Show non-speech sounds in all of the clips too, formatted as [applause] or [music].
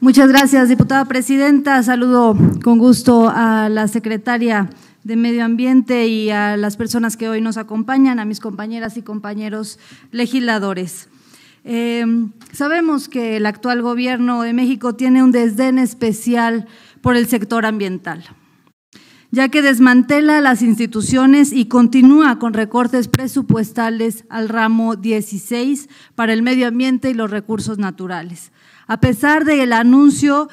Muchas gracias, diputada presidenta. Saludo con gusto a la secretaria de Medio Ambiente y a las personas que hoy nos acompañan, a mis compañeras y compañeros legisladores. Em, sabemos que el actual gobierno de México tiene un desdén especial por el sector ambiental ya que desmantela las instituciones y continúa con recortes presupuestales al ramo 16 para el medio ambiente y los recursos naturales. A pesar del anuncio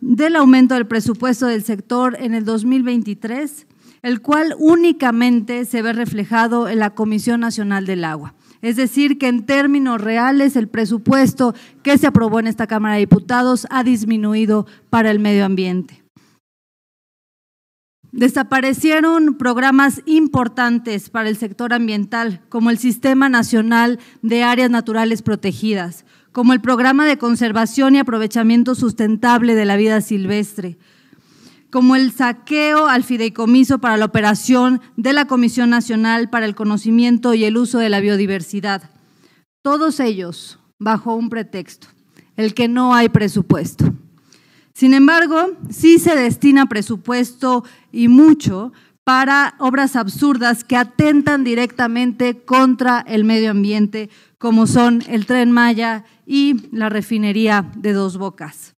del aumento del presupuesto del sector en el 2023, el cual únicamente se ve reflejado en la Comisión Nacional del Agua. Es decir, que en términos reales el presupuesto que se aprobó en esta Cámara de Diputados ha disminuido para el medio ambiente. Desaparecieron programas importantes para el sector ambiental, como el Sistema Nacional de Áreas Naturales Protegidas, como el Programa de Conservación y Aprovechamiento Sustentable de la Vida Silvestre, como el saqueo al fideicomiso para la operación de la Comisión Nacional para el Conocimiento y el Uso de la Biodiversidad. Todos ellos bajo un pretexto, el que no hay presupuesto. Sin embargo, sí se destina presupuesto y mucho para obras absurdas que atentan directamente contra el medio ambiente, como son el tren Maya y la refinería de dos bocas.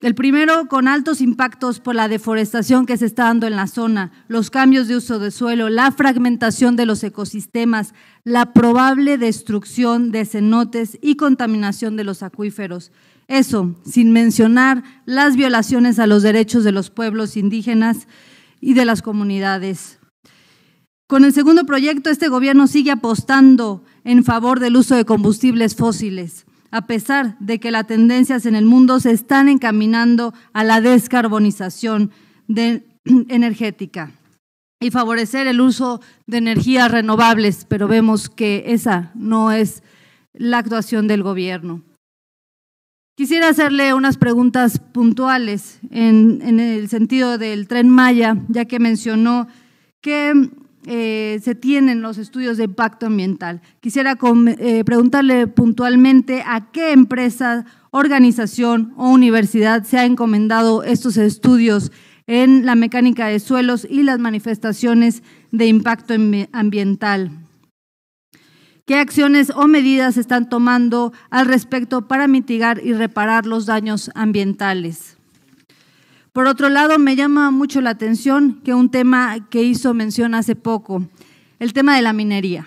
El primero, con altos impactos por la deforestación que se está dando en la zona, los cambios de uso de suelo, la fragmentación de los ecosistemas, la probable destrucción de cenotes y contaminación de los acuíferos. Eso, sin mencionar las violaciones a los derechos de los pueblos indígenas y de las comunidades. Con el segundo proyecto, este gobierno sigue apostando en favor del uso de combustibles fósiles a pesar de que las tendencias en el mundo se están encaminando a la descarbonización [clears throat] energética y favorecer el uso de energías renovables, pero vemos que esa no es la actuación del gobierno. Quisiera hacerle unas preguntas puntuales en, en el sentido del tren Maya, ya que mencionó que eh, se tienen los estudios de impacto ambiental. Quisiera eh, preguntarle puntualmente a qué empresa, organización o universidad se ha encomendado estos estudios en la mecánica de suelos y las manifestaciones de impacto ambiental. ¿Qué acciones o medidas están tomando al respecto para mitigar y reparar los daños ambientales? Por otro lado, me llama mucho la atención que un tema que hizo mención hace poco, el tema de la minería.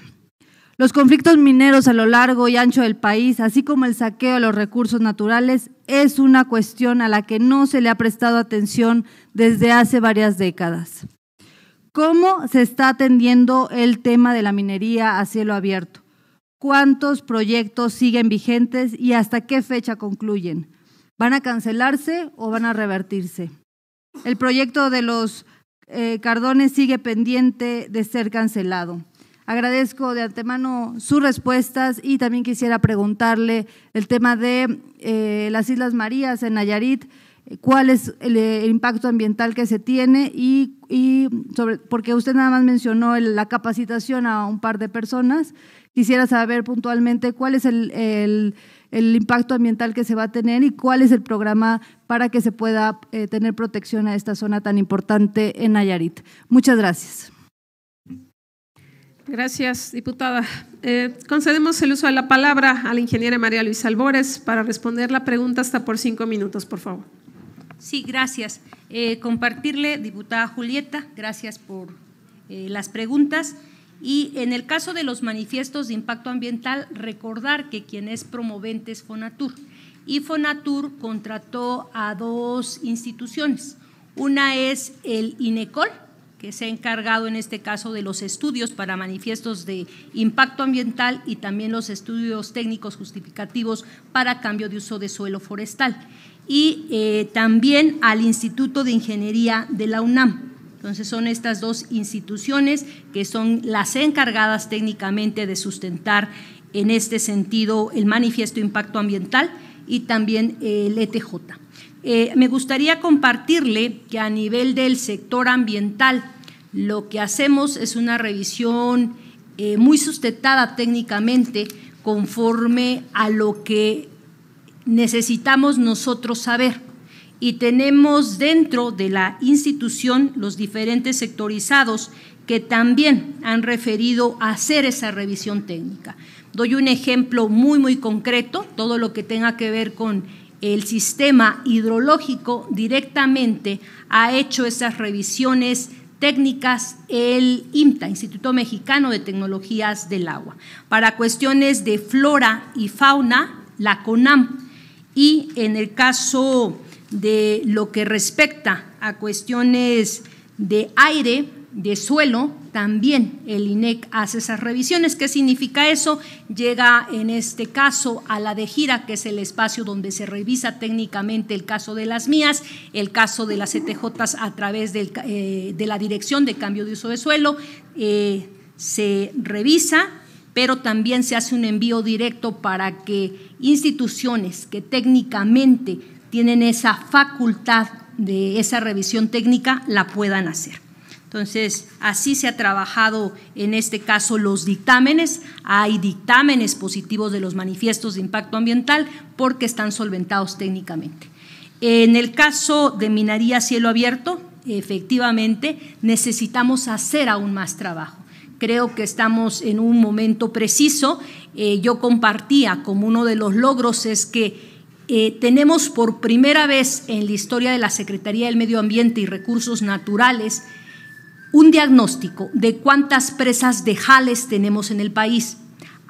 Los conflictos mineros a lo largo y ancho del país, así como el saqueo de los recursos naturales, es una cuestión a la que no se le ha prestado atención desde hace varias décadas. ¿Cómo se está atendiendo el tema de la minería a cielo abierto? ¿Cuántos proyectos siguen vigentes y hasta qué fecha concluyen? ¿Van a cancelarse o van a revertirse? El proyecto de los eh, cardones sigue pendiente de ser cancelado. Agradezco de antemano sus respuestas y también quisiera preguntarle el tema de eh, las Islas Marías en Nayarit. Eh, cuál es eh, el, impacto ambiental que se tiene y, porque usted nada más mencionó la capacitación a un par de personas, quisiera saber puntualmente cuál es el, impacto ambiental que se va a tener y cuál es el programa para que se pueda eh, tener protección a esta zona tan importante en Nayarit. Muchas gracias. Gracias, diputada. concedemos el uso de la palabra a la ingeniera María Luisa Albores para responder la pregunta hasta por cinco minutos, por favor. Sí, gracias. Eh, compartirle, diputada Julieta, gracias por eh, las preguntas. Y en el caso de los manifiestos de impacto ambiental, recordar que quien es promovente es Fonatur. Y Fonatur contrató a dos instituciones. Una es el INECOL, que se ha encargado en este caso de los estudios para manifiestos de impacto ambiental y también los estudios técnicos justificativos para cambio de uso de suelo forestal y eh, también al Instituto de Ingeniería de la UNAM. Entonces son estas dos instituciones que son las encargadas técnicamente de sustentar en este sentido el manifiesto impacto ambiental y también eh, el ETJ. Eh, me gustaría compartirle que a nivel del sector ambiental lo que hacemos es una revisión muy sustentada técnicamente conforme a lo que necesitamos nosotros saber y tenemos dentro de la institución los diferentes sectorizados que también han referido a hacer esa revisión técnica. Doy un ejemplo muy, muy concreto, todo lo que tenga que ver con el sistema hidrológico directamente ha hecho esas revisiones técnicas el IMTA, Instituto Mexicano de Tecnologías del Agua. Para cuestiones de flora y fauna, la CONAMP y en el caso de lo que respecta a cuestiones de aire, de suelo, también el INEC hace esas revisiones. ¿Qué significa eso? Llega en este caso a la de gira, que es el espacio donde se revisa técnicamente el caso de las mías, el caso de las CTJ e a través eh, de la Dirección de Cambio de Uso de Suelo. Eh, se revisa pero también se hace un envío directo para que instituciones que técnicamente tienen esa facultad de esa revisión técnica la puedan hacer. Entonces, así se ha trabajado en este caso los dictámenes. Hay dictámenes positivos de los manifiestos de impacto ambiental porque están solventados técnicamente. En el caso de minería cielo abierto, efectivamente, necesitamos hacer aún más trabajo. Creo que estamos en un momento preciso. Eh, yo compartía como uno de los logros es que eh, tenemos por primera vez en la historia de la Secretaría del Medio Ambiente y Recursos Naturales un diagnóstico de cuántas presas de jales tenemos en el país.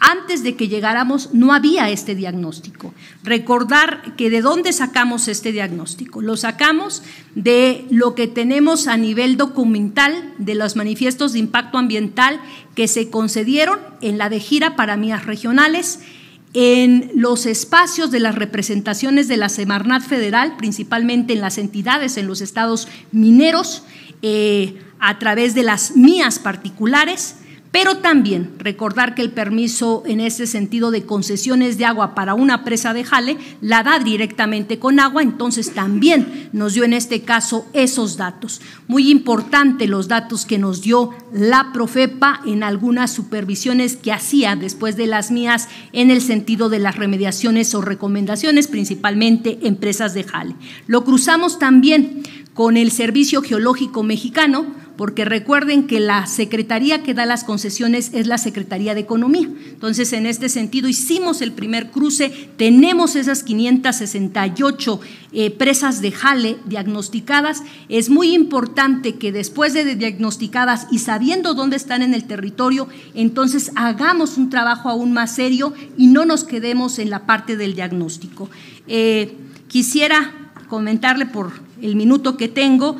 Antes de que llegáramos no había este diagnóstico. Recordar que de dónde sacamos este diagnóstico. Lo sacamos de lo que tenemos a nivel documental de los manifiestos de impacto ambiental que se concedieron en la de gira para mías regionales en los espacios de las representaciones de la Semarnat Federal, principalmente en las entidades, en los estados mineros, eh, a través de las mías particulares, pero también recordar que el permiso en ese sentido de concesiones de agua para una presa de jale la da directamente con agua, entonces también nos dio en este caso esos datos. Muy importante los datos que nos dio la Profepa en algunas supervisiones que hacía después de las mías en el sentido de las remediaciones o recomendaciones, principalmente empresas de jale. Lo cruzamos también con el Servicio Geológico Mexicano porque recuerden que la secretaría que da las concesiones es la Secretaría de Economía. Entonces, en este sentido, hicimos el primer cruce, tenemos esas 568 eh, presas de jale diagnosticadas. Es muy importante que después de diagnosticadas y sabiendo dónde están en el territorio, entonces hagamos un trabajo aún más serio y no nos quedemos en la parte del diagnóstico. Eh, quisiera comentarle por el minuto que tengo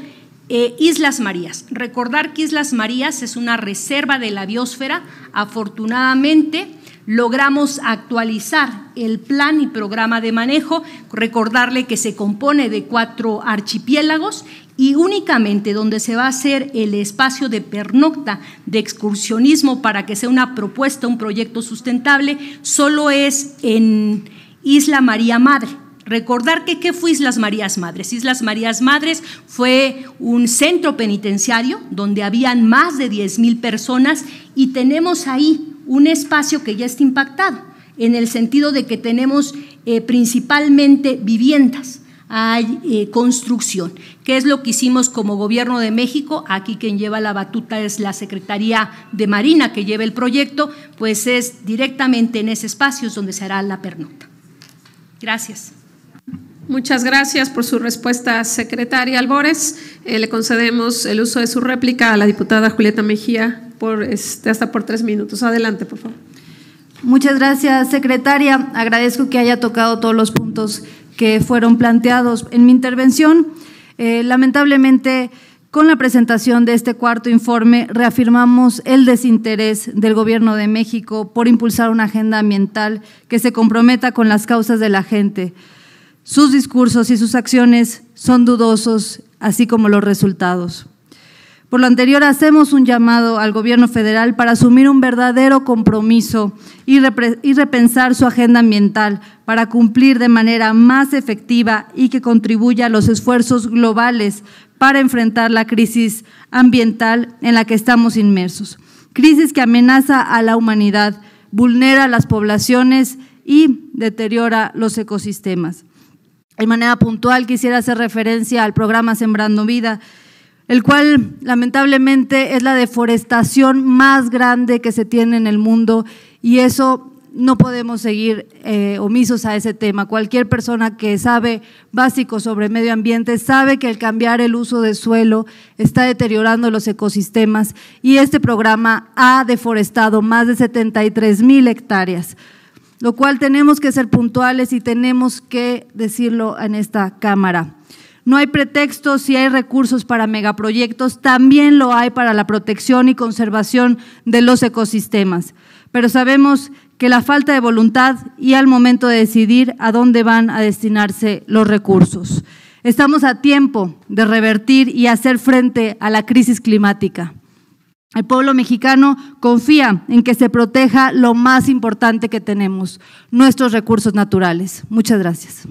eh, Islas Marías. Recordar que Islas Marías es una reserva de la biosfera. Afortunadamente logramos actualizar el plan y programa de manejo. Recordarle que se compone de cuatro archipiélagos y únicamente donde se va a hacer el espacio de pernocta de excursionismo para que sea una propuesta, un proyecto sustentable, solo es en Isla María Madre Recordar que qué fue Islas Marías Madres. Islas Marías Madres fue un centro penitenciario donde habían más de 10.000 personas y tenemos ahí un espacio que ya está impactado, en el sentido de que tenemos eh, principalmente viviendas, hay eh, construcción. que es lo que hicimos como gobierno de México? Aquí quien lleva la batuta es la Secretaría de Marina que lleva el proyecto, pues es directamente en ese espacio donde se hará la pernota. Gracias. Muchas gracias por su respuesta, secretaria Albores. Eh, le concedemos el uso de su réplica a la diputada Julieta Mejía por este, hasta por tres minutos. Adelante, por favor. Muchas gracias, secretaria. Agradezco que haya tocado todos los puntos que fueron planteados en mi intervención. Eh, lamentablemente, con la presentación de este cuarto informe, reafirmamos el desinterés del Gobierno de México por impulsar una agenda ambiental que se comprometa con las causas de la gente. Sus discursos y sus acciones son dudosos, así como los resultados. Por lo anterior, hacemos un llamado al gobierno federal para asumir un verdadero compromiso y, repensar su agenda ambiental para cumplir de manera más efectiva y que contribuya a los esfuerzos globales para enfrentar la crisis ambiental en la que estamos inmersos. Crisis que amenaza a la humanidad, vulnera a las poblaciones y deteriora los ecosistemas. De manera puntual quisiera hacer referencia al programa Sembrando Vida, el cual lamentablemente es la deforestación más grande que se tiene en el mundo y eso no podemos seguir eh, omisos a ese tema. Cualquier persona que sabe básico sobre medio ambiente sabe que el cambiar el uso de suelo está deteriorando los ecosistemas y este programa ha deforestado más de 73 mil hectáreas lo cual tenemos que ser puntuales y tenemos que decirlo en esta Cámara. No hay pretextos, si hay recursos para megaproyectos, también lo hay para la protección y conservación de los ecosistemas. Pero sabemos que la falta de voluntad y al momento de decidir a dónde van a destinarse los recursos. Estamos a tiempo de revertir y hacer frente a la crisis climática. El pueblo mexicano confía en que se proteja lo más importante que tenemos, nuestros recursos naturales. Muchas gracias.